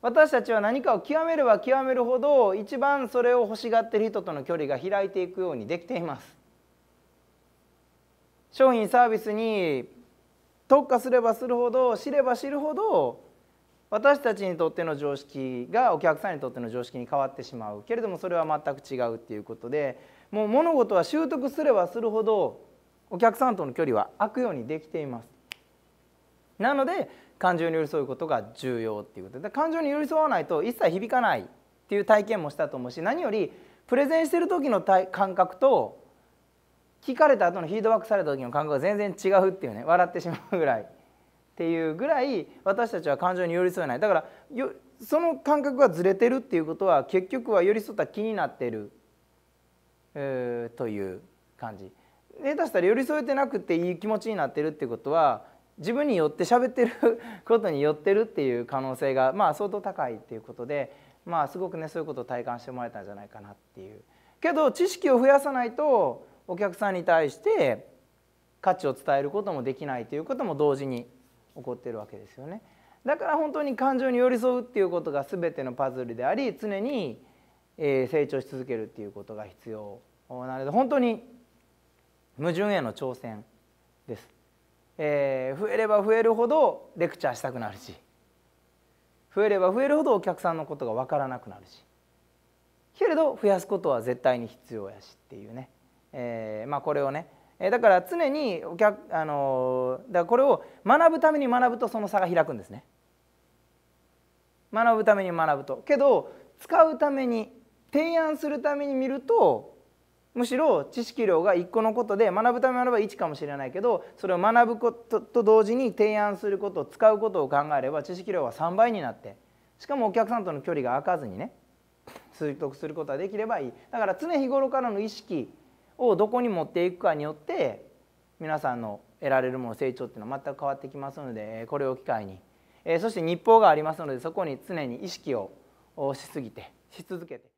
私たちは何かを極めれば極めるほど一番それを欲しがってる人との距離が開いていくようにできています商品サービスに特化すればするほど知れば知るほど私たちにとっての常識がお客さんにとっての常識に変わってしまうけれどもそれは全く違うっていうことでもう物事は習得すればするほどお客さんとの距離は空くようにできていますなので感情に寄り添うことが重要っていうことで感情に寄り添わないと一切響かないっていう体験もしたと思うし何よりプレゼンしてる時の感覚と聞かれた後のフィードバックされた時の感覚が全然違うっていうね笑ってしまうぐらいっていうぐらい私たちは感情に寄り添えないだからその感覚がずれてるっていうことは結局は寄り添った気になってる、えー、という感じ下手したら寄り添えてなくていい気持ちになってるってことは自分によって喋ってることによってるっていう可能性が、まあ、相当高いっていうことで、まあ、すごくねそういうことを体感してもらえたんじゃないかなっていう。けど知識を増やさないとお客さんに対して価値を伝えることもできないということも同時に起こってるわけですよね。だから本当に感情に寄り添うっていうことが全てのパズルであり常に成長し続けるっていうことが必要なので本当に矛盾への挑戦です。えー、増えれば増えるほどレクチャーしたくなるし増えれば増えるほどお客さんのことが分からなくなるしけれど増やすことは絶対に必要やしっていうね、えー、まあ、これをねだから常にお客あのだからこれを学ぶために学ぶとその差が開くんですね。学ぶために学ぶとけど使うために提案するために見るとむしろ知識量が1個のことで学ぶためならば1かもしれないけどそれを学ぶことと同時に提案すること使うことを考えれば知識量は3倍になってしかもお客さんとの距離が空かずにね習得することができればいいだから常日頃からの意識をどこに持っていくかによって皆さんの得られるもの成長っていうのは全く変わってきますのでこれを機会にそして日報がありますのでそこに常に意識をしすぎてし続けて。